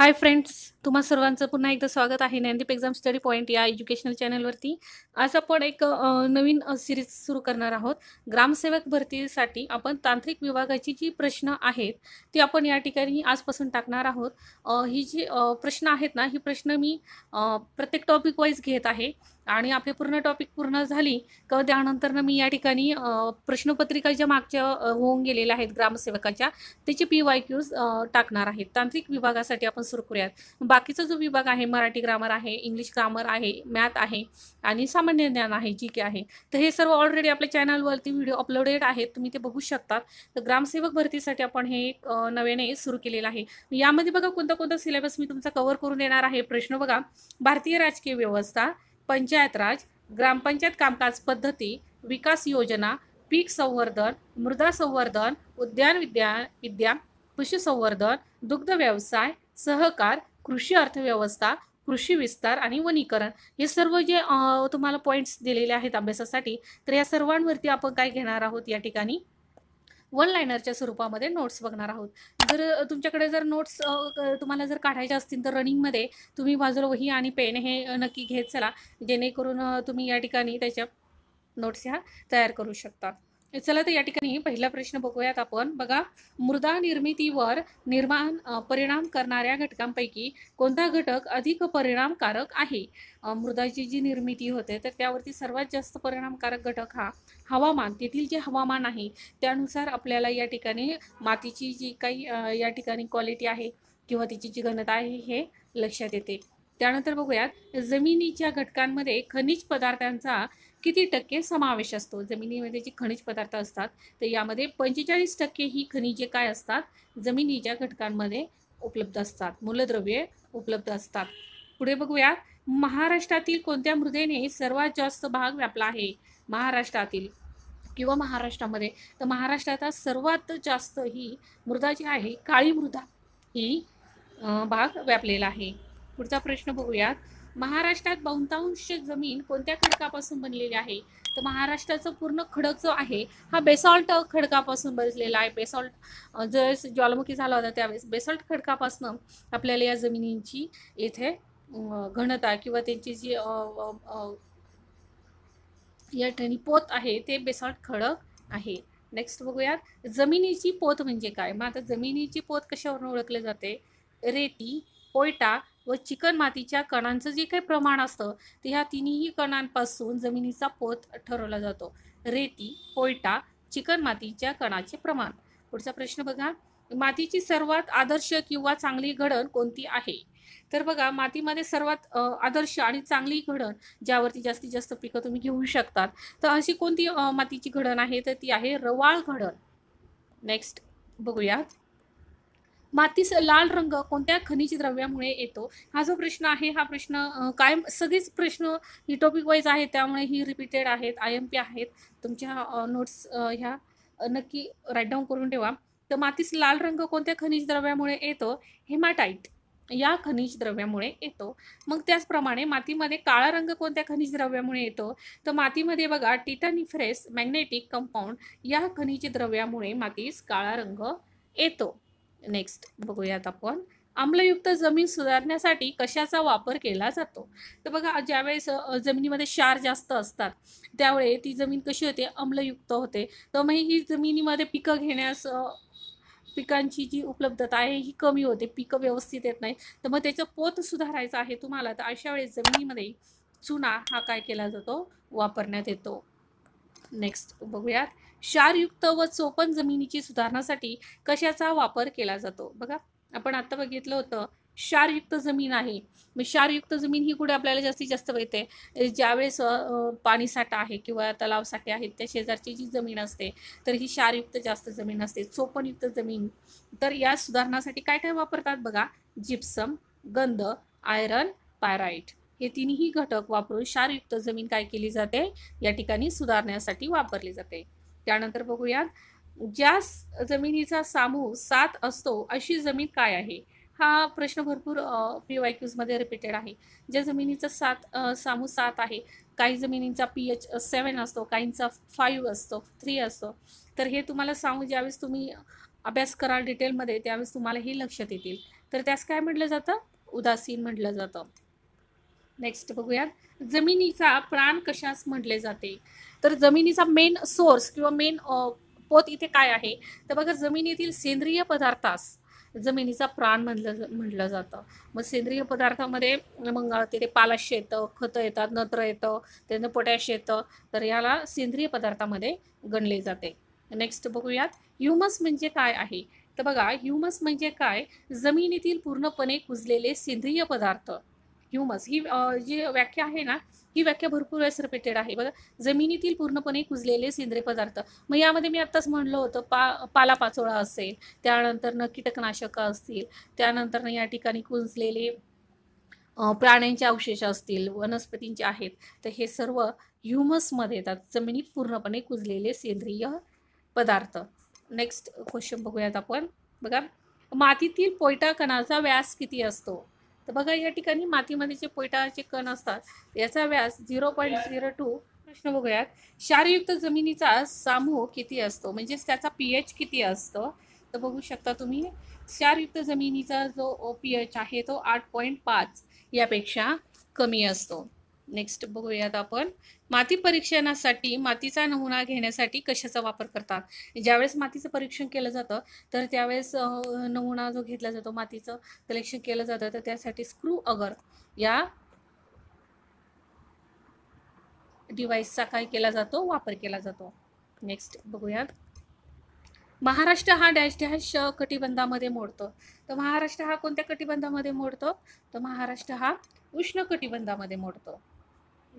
hi friends तुम्हा सर्वांचं पुन्हा एकदा स्वागत आहे नैनदीप एक्झाम स्टडी पॉईंट या एज्युकेशनल चॅनलवरती आज आपण एक नवीन सिरीज सुरू करणार आहोत ग्रामसेवक भरतीसाठी आपण तांत्रिक विभागाची जी प्रश्न आहेत ती आपण या ठिकाणी आजपासून टाकणार आहोत ही जी प्रश्न आहेत ना ही प्रश्न मी प्रत्येक टॉपिक वाईज घेत आहे आणि आपली पूर्ण टॉपिक पूर्ण झाली किंवा त्यानंतर मी या ठिकाणी प्रश्नपत्रिका ज्या मागच्या होऊन गेलेल्या आहेत ग्रामसेवकाच्या त्याचे पी वाय क्यूज टाकणार आहेत तांत्रिक विभागासाठी आपण करूयात बाकीचा जो विभाग आहे मराठी ग्रामर आहे इंग्लिश ग्रामर आहे मॅथ आहे आणि सामान्य ज्ञान आहे जी के आहे तर हे सर्व ऑलरेडी आपल्या चॅनलवरती व्हिडिओ अपलोडेड आहेत तुम्ही ते बघू शकतात तर ग्रामसेवक भरतीसाठी आपण हे एक नव्याने सुरू केलेलं आहे यामध्ये बघा कोणता कोणता सिलेबस मी तुमचा कव्हर करून येणार आहे प्रश्न बघा भारतीय राजकीय व्यवस्था पंचायत राज ग्रामपंचायत कामकाज पद्धती विकास योजना पीक संवर्धन मृदा संवर्धन उद्यान विद्या विद्या पशुसंवर्धन दुग्ध व्यवसाय सहकार कृषी अर्थव्यवस्था कृषी विस्तार आणि वनीकरण हे सर्व जे तुम्हाला पॉईंट्स दिलेले आहेत अभ्यासासाठी तर या सर्वांवरती आपण काय घेणार आहोत या ठिकाणी वन लायनरच्या स्वरूपामध्ये नोट्स बघणार आहोत जर तुमच्याकडे जर नोट्स तुम्हाला जर काढायच्या असतील तर रनिंगमध्ये तुम्ही बाजूला वही आणि पेन हे नक्की घेत चला जेणेकरून तुम्ही या ठिकाणी त्याच्या नोट्स ह्या तयार करू शकता चला तर या ठिकाणी पहिला प्रश्न बघूयात आपण बघा मृदा निर्मितीवर निर्माण परिणाम करणाऱ्या घटकांपैकी कोणता घटक अधिक परिणामकारक आहे मृदाची जी निर्मिती होते तर त्यावरती सर्वात जास्त परिणामकारक घटक हा हवामान तेथील जे हवामान आहे त्यानुसार आपल्याला या ठिकाणी मातीची जी काही या ठिकाणी क्वालिटी आहे किंवा तिची जी घनता आहे हे लक्षात येते त्यानंतर बघूयात जमिनीच्या घटकांमध्ये खनिज पदार्थांचा किती टक्के समावेश असतो जमिनीमध्ये जे खनिज पदार्थ असतात तर यामध्ये पंचेचाळीस टक्के ही खनिजे काय असतात जमिनीच्या घटकांमध्ये उपलब्ध असतात मूलद्रव्ये उपलब्ध असतात पुढे बघूया महाराष्ट्रातील कोणत्या मृदेने सर्वात जास्त भाग व्यापला आहे महाराष्ट्रातील किंवा महाराष्ट्रामध्ये तर महाराष्ट्रात सर्वात जास्त ही मृदा जी आहे काळी मृदा ही भाग व्यापलेला आहे पुढचा प्रश्न बघूयात महाराष्ट्रात बहुतांश जमीन कोणत्या खडकापासून बनलेली आहे तर महाराष्ट्राचा पूर्ण खडक जो आहे हा बेसॉल्ट खडकापासून बनलेला आहे बेसॉल्ट जस ज्वालामुखी झाला होता त्यावेळेस बेसॉल्ट खडकापासून आपल्याला या जमिनींची येथे घनता किंवा त्यांची जी या ठिकाणी पोत आहे ते बेसॉल्ट खडक आहे नेक्स्ट बघूयात जमिनीची पोत म्हणजे काय मग आता जमिनीची पोत कशावरून ओळखले जाते रेती पोयटा व चिकन मातीच्या कणांचं जे काही प्रमाण असतं ते ह्या तिन्ही कणांपासून जमिनीचा पोत ठरवला जातो रेती पोयटा चिकन मातीच्या कणाचे प्रमाण पुढचा प्रश्न बघा मातीची सर्वात आदर्श किंवा चांगली घडण कोणती आहे तर बघा मातीमध्ये सर्वात आदर्श आणि चांगली घडण ज्यावरती जास्तीत जास्त पिकं तुम्ही घेऊ शकतात तर अशी कोणती मातीची घडण आहे तर ती आहे रवाळ घडण नेक्स्ट बघूयात मातीस लाल रंग कोणत्या खनिज द्रव्यामुळे येतो हा जो प्रश्न आहे हा प्रश्न कायम सगळेच प्रश्न ही टॉपिक वाईज आहे त्यामुळे ही रिपीटेड आहेत आय एम पी आहेत तुमच्या नोट्स ह्या नक्की राईट डाऊन करून ठेवा तर मातीस लाल रंग कोणत्या खनिज द्रव्यामुळे येतो हेमाटाईट या खनिज द्रव्यामुळे येतो मग त्याचप्रमाणे मातीमध्ये काळा रंग कोणत्या खनिज द्रव्यामुळे येतो तर मातीमध्ये बघा टिटानिफ्रेस मॅग्नेटिक कंपाऊंड या खनिज द्रव्यामुळे मातीस काळा रंग येतो नेक्स्ट बघूयात आपण आम्लयुक्त जमीन सुधारण्यासाठी कशाचा वापर केला जातो तर बघा ज्यावेळेस जमिनीमध्ये क्षार जास्त असतात त्यावेळेस ती जमीन कशी होते आम्लयुक्त होते तर मग ही जमिनीमध्ये पिकं घेण्यास पिकांची जी उपलब्धता आहे ही कमी होते पिकं व्यवस्थित येत नाही तर मग त्याचं पोत सुधारायचं आहे तुम्हाला तर अशा वेळेस जमिनीमध्ये चुना हा काय केला जातो वापरण्यात येतो नेक्स्ट बघूयात क्षारयुक्त व चोपन जमिनीची सुधारणासाठी कशाचा वापर केला जातो बघा आपण आता बघितलं होतं क्षारयुक्त जमीन आहे मग क्षारयुक्त जमीन ही कुठे आपल्याला जास्तीत जास्त मिळते ज्यावेळेस पाणीसाठा आहे किंवा साठे आहेत त्या शेजारची जी जमीन असते तर ही क्षारयुक्त जास्त जमीन असते चोपनयुक्त जमीन तर या सुधारणासाठी काय काय वापरतात बघा जिप्सम गंध आयरन पायराईट हे तिन्ही घटक वापरून क्षारयुक्त जमीन काय केली जाते या ठिकाणी सुधारण्यासाठी वापरली जाते त्यानंतर बघूयात ज्या जमिनीचा सामू सात असतो अशी जमीन काय आहे हा प्रश्न भरपूर पी वाय क्यूजमध्ये रिपीटेड आहे ज्या जमिनीचा सात सामू सात आहे काही जमिनींचा पी एच सेवन असतो काहींचा फाईव्ह असतो थ्री असतो तर हे तुम्हाला सांगू ज्यावेळेस तुम्ही अभ्यास कराल डिटेलमध्ये त्यावेळेस तुम्हाला हे लक्षात येतील तर त्यास काय म्हटलं जातं उदासीन म्हटलं जातं नेक्स्ट बघूयात जमिनीचा प्राण कशास म्हटले जाते तर जमिनीचा मेन सोर्स किंवा मेन पोत इथे काय आहे तर बघा जमिनीतील सेंद्रिय पदार्थास जमिनीचा प्राण म्हणलं म्हटलं जातं मग सेंद्रिय पदार्थामध्ये मग तिथे पालाश येतं खतं येतात नत्र येतं त्यानं पोटॅश येतं तर याला सेंद्रिय पदार्थामध्ये गणले जाते नेक्स्ट बघूयात ह्युमस म्हणजे काय आहे तर बघा ह्युमस म्हणजे काय जमिनीतील पूर्णपणे कुजलेले सेंद्रिय पदार्थ ह्युमस ही जी व्याख्या आहे ना ही व्याख्या भरपूर वेळेस रिपीटेड आहे बघा जमिनीतील पूर्णपणे कुजलेले सेंद्रिय पदार्थ मग यामध्ये मी आत्ताच म्हणलं होतं पा पालापाचोळा असेल त्यानंतरनं कीटकनाशकं असतील त्यानंतरनं या ठिकाणी कुजलेले प्राण्यांचे अवशेष असतील वनस्पतींचे आहेत तर हे सर्व ह्युमसमध्ये येतात जमिनीत पूर्णपणे कुजलेले सेंद्रिय पदार्थ नेक्स्ट क्वेश्चन बघूयात आपण बघा मातीतील पोयटा कणाचा व्यास किती असतो तर बघा या ठिकाणी मातीमध्ये जे पोयटाचे कण असतात याचा व्यास झिरो पॉईंट झिरो टू प्रश्न बघूयात क्षारयुक्त जमिनीचा सामूह किती असतो म्हणजेच त्याचा पी एच किती असतो तर बघू शकता तुम्ही क्षारयुक्त जमिनीचा जो पी एच आहे तो आठ पॉईंट पाच यापेक्षा कमी असतो नेक्स्ट बघूयात आपण माती परीक्षणासाठी मातीचा नमुना घेण्यासाठी कशाचा वापर करतात ज्यावेळेस मातीचं परीक्षण केलं जातं तर त्यावेळेस नमुना जो घेतला जातो मातीचं कलेक्शन केलं जातं तर त्यासाठी स्क्रू अगर या डिव्हाइसचा काय केला जातो वापर केला जातो नेक्स्ट बघूयात महाराष्ट्र हा डॅश डॅश कटिबंधामध्ये मोडतो तर महाराष्ट्र हा कोणत्या कटिबंधामध्ये मोडतो तर महाराष्ट्र हा उष्ण कटिबंधामध्ये मोडतो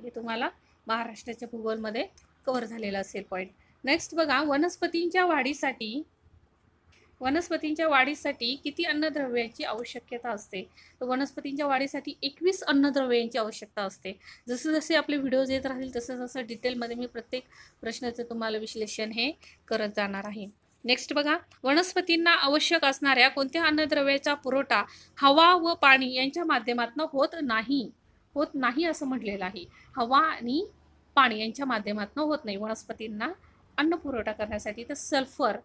हे तुम्हाला महाराष्ट्राच्या भूगोलमध्ये कव्हर झालेला असेल पॉईंट नेक्स्ट बघा वनस्पतींच्या वाढीसाठी वनस्पतींच्या वाढीसाठी किती अन्नद्रव्याची आवश्यकता असते तर वनस्पतींच्या वाढीसाठी एकवीस अन्नद्रव्यांची आवश्यकता असते जसे जसे आपले व्हिडिओज येत राहतील तसं तसं डिटेलमध्ये मी प्रत्येक प्रश्नाचं तुम्हाला विश्लेषण हे करत जाणार आहे नेक्स्ट बघा वनस्पतींना आवश्यक असणाऱ्या कोणत्या अन्नद्रव्याचा पुरवठा हवा व पाणी यांच्या माध्यमातून होत नाही होत नाही असं म्हटलेलं आहे हवा आणि पाणी यांच्या माध्यमातून होत नाही वनस्पतींना अन्न पुरवठा करण्यासाठी तर सल्फर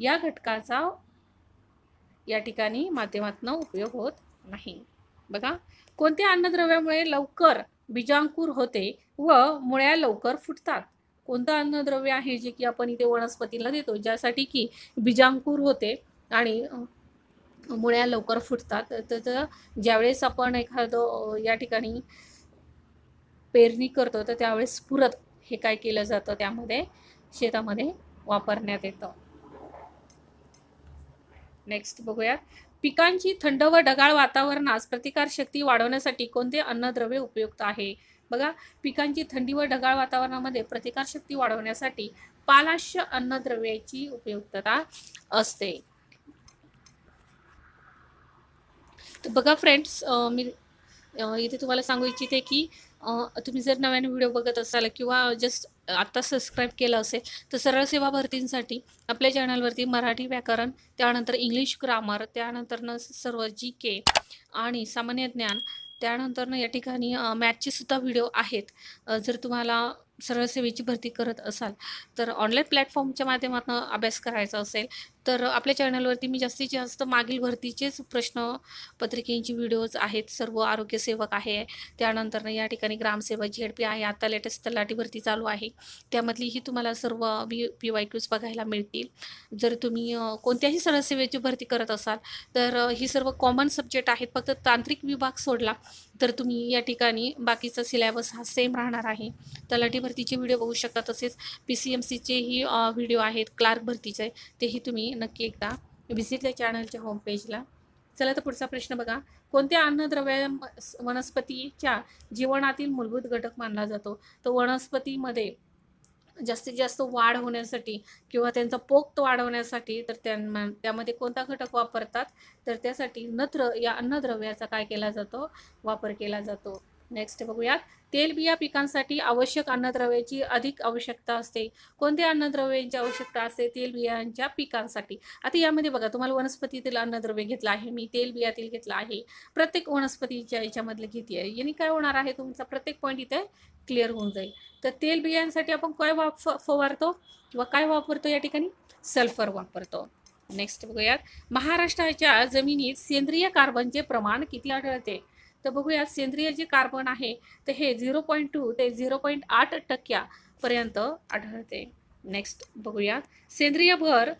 या घटकाचा या ठिकाणी माध्यमातून उपयोग होत नाही बघा कोणत्या अन्नद्रव्यामुळे लवकर बीजांकूर होते व मुळ्या लवकर फुटतात कोणतं अन्नद्रव्य आहे जे की आपण इथे वनस्पतीला देतो ज्यासाठी की बीजांकूर होते आणि मुळ्या लवकर फुटतात तर ज्यावेळेस आपण एखादं या ठिकाणी पेरणी करतो तर त्यावेळेस पुरत हे काय केलं जातं त्यामध्ये शेतामध्ये वापरण्यात येतं नेक्स्ट बघूया पिकांची थंड व ढगाळ वातावरणास प्रतिकारशक्ती वाढवण्यासाठी कोणते अन्नद्रव्य उपयुक्त आहे बघा पिकांची थंडी व ढगाळ वातावरणामध्ये प्रतिकारशक्ती वाढवण्यासाठी पालाश्य अन्नद्रव्याची उपयुक्तता असते बघा फ्रेंड्स मी इथे तुम्हाला सांगू इच्छिते की तुम्ही जर नव्याने व्हिडिओ बघत असाल किंवा जस्ट आत्ता सबस्क्राईब केलं असेल तर सरळ सेवा भरतींसाठी आपल्या चॅनलवरती मराठी व्याकरण त्यानंतर इंग्लिश ग्रामर त्यानंतरनं सर्व जी के आणि सामान्य ज्ञान त्यानंतरनं या ठिकाणी मॅथचे सुद्धा व्हिडिओ आहेत जर तुम्हाला सरळ सेवेची भरती करत असाल तर ऑनलाईन प्लॅटफॉर्मच्या माध्यमातून अभ्यास करायचा असेल तर आपल्या चॅनलवरती मी जास्तीत जास्त मागील भरतीचेच प्रश्न पत्रिकेंची व्हिडिओज आहेत सर्व आरोग्यसेवक आहे त्यानंतर या ठिकाणी ग्रामसेवक जी एड पी आहे आता लेटेस्ट तलाठी भरती चालू आहे त्यामधलीही तुम्हाला सर्व बी पी वाय क्यूज बघायला मिळतील जर तुम्ही कोणत्याही सरसेवेची भरती करत असाल तर ही सर्व कॉमन सब्जेक्ट आहेत फक्त तांत्रिक विभाग सोडला तर तुम्ही या ठिकाणी बाकीचा सिलेबस हा सेम राहणार आहे तलाठी भरतीचे व्हिडिओ बघू शकता तसेच पी सी एम सीचेही व्हिडिओ आहेत क्लार्क भरतीचे तेही तुम्ही नक्की एकदा व्हिजिट द्या चॅनलच्या होमपेजला चला तर पुढचा प्रश्न बघा कोणत्या अन्नद्रव्य वनस्पतीच्या जीवनातील मूलभूत घटक मानला जातो तर वनस्पतीमध्ये जास्तीत जास्त वाढ होण्यासाठी किंवा त्यांचा पोक्त वाढवण्यासाठी तर त्यां त्यामध्ये कोणता घटक वापरतात तर त्यासाठी नत्र या अन्नद्रव्याचा काय केला जातो वापर केला जातो नेक्स्ट बघूयात तेलबिया पिकांसाठी आवश्यक अन्नद्रव्याची अधिक आवश्यकता असते कोणत्या अन्नद्रव्यांची आवश्यकता असते तेलबियांच्या पिकांसाठी आता यामध्ये बघा तुम्हाला वनस्पतीतील अन्नद्रव्य घेतलं आहे मी तेलबियातील घेतलं आहे प्रत्येक वनस्पतीच्या याच्यामधले घेते आहे याने काय होणार आहे तुमचा प्रत्येक पॉईंट इथे क्लिअर होऊन जाईल तर तेलबियांसाठी आपण काय वाप फवारतो व काय वापरतो या ठिकाणी सल्फर वापरतो नेक्स्ट बघूयात महाराष्ट्राच्या जमिनीत सेंद्रिय कार्बनचे प्रमाण किती आढळते तर बघूया सेंद्रिय जे कार्बन आहे तर हे झिरो पॉईंट टू ते झिरो पॉईंट आठ टक्क्यापर्यंत आढळते नेक्स्ट बघूयात सेंद्रिय भर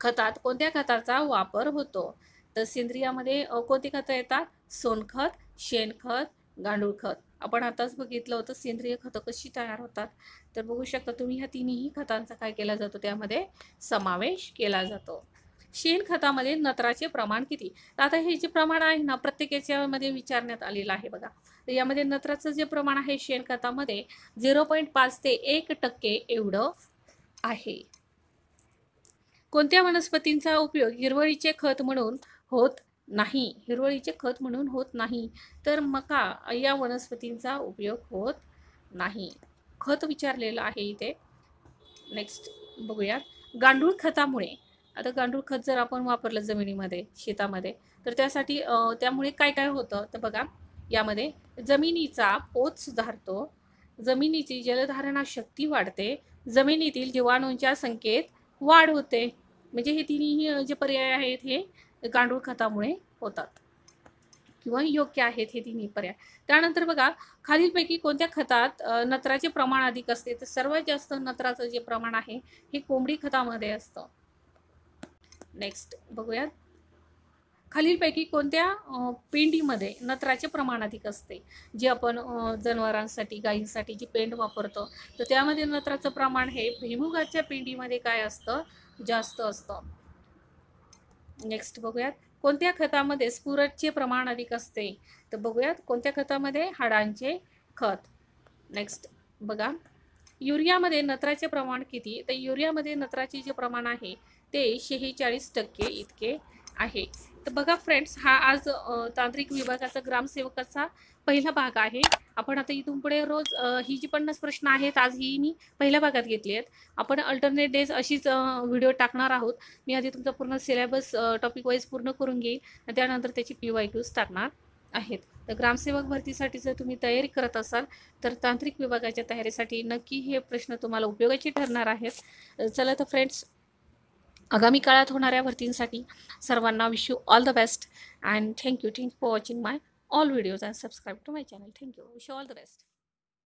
खतात कोणत्या खताचा वापर होतो तर सेंद्रियामध्ये कोणती खतं येतात सोनखत शेणखत गांडूळ खत आपण आताच बघितलं होतं सेंद्रिय खतं कशी तयार होतात तर बघू शकता तुम्ही ह्या तिन्ही खतांचा काय केला जातो त्यामध्ये समावेश केला जातो खतामध्ये नत्राचे प्रमाण किती आता हे जे प्रमाण आहे ना प्रत्येक याच्यामध्ये विचारण्यात आलेलं आहे बघा तर यामध्ये नत्राचं जे प्रमाण आहे शेणखतामध्ये झिरो पॉईंट पाच ते एक टक्के एवढं आहे कोणत्या वनस्पतींचा उपयोग हिरवळीचे खत म्हणून होत नाही हिरवळीचे खत म्हणून होत नाही तर मका या वनस्पतींचा उपयोग होत नाही खत विचारलेलं आहे इथे नेक्स्ट बघूयात गांडूळ खतामुळे आता गांडूळ खत जर आपण वापरलं जमिनीमध्ये शेतामध्ये तर त्यासाठी त्यामुळे काय काय होतं तर बघा यामध्ये जमिनीचा पोत सुधारतो जमिनीची जलधारणा शक्ती वाढते जमिनीतील जीवाणूंच्या संख्येत वाढ होते म्हणजे हे तिन्ही जे पर्याय आहेत हे गांडूळ खतामुळे होतात किंवा योग्य आहेत हे तिन्ही पर्याय त्यानंतर बघा खालीलपैकी कोणत्या खतात नत्राचे प्रमाण अधिक असते तर सर्वात जास्त नत्राचं जे प्रमाण आहे हे कोंबडी खतामध्ये असतं नेक्स्ट बघूयात खालीलपैकी कोणत्या पेंडीमध्ये नत्राचे प्रमाण अधिक असते जे आपण जनावरांसाठी गायींसाठी जी पेंड वापरतो तर त्यामध्ये नत्राचं प्रमाण हे भुईमुगाच्या पेंडीमध्ये काय असतं जास्त असतं नेक्स्ट बघूयात कोणत्या खतामध्ये स्फुरटचे प्रमाण अधिक असते तर बघूयात कोणत्या खतामध्ये हाडांचे खत नेक्स्ट बघा युरियामध्ये नत्राचे प्रमाण किती तर युरियामध्ये नत्राचे जे प्रमाण आहे ते शेहेचाळीस टक्के इतके आहे तर बघा फ्रेंड्स हा आज तांत्रिक विभागाचा ग्रामसेवकाचा पहिला भाग आहे आपण आता इथून पुढे रोज ही जी पन्नास प्रश्न आहेत आज ही मी पहिल्या भागात घेतली आहेत आपण अल्टरनेट डेज अशीच व्हिडिओ टाकणार आहोत मी आधी तुमचा पूर्ण सिलेबस टॉपिक वाईज पूर्ण करून घेईल त्यानंतर त्याची पी वाय क्यूज टाकणार आहेत तर ग्रामसेवक भरतीसाठी जर तुम्ही तयारी करत असाल तर तांत्रिक विभागाच्या तयारीसाठी नक्की हे प्रश्न तुम्हाला उपयोगाचे ठरणार आहेत चला तर फ्रेंड्स आगामी काळात होणाऱ्या भरतींसाठी सर्वांना wish you all the best and thank you thank you for watching my all videos and subscribe to my channel thank you wish you all the best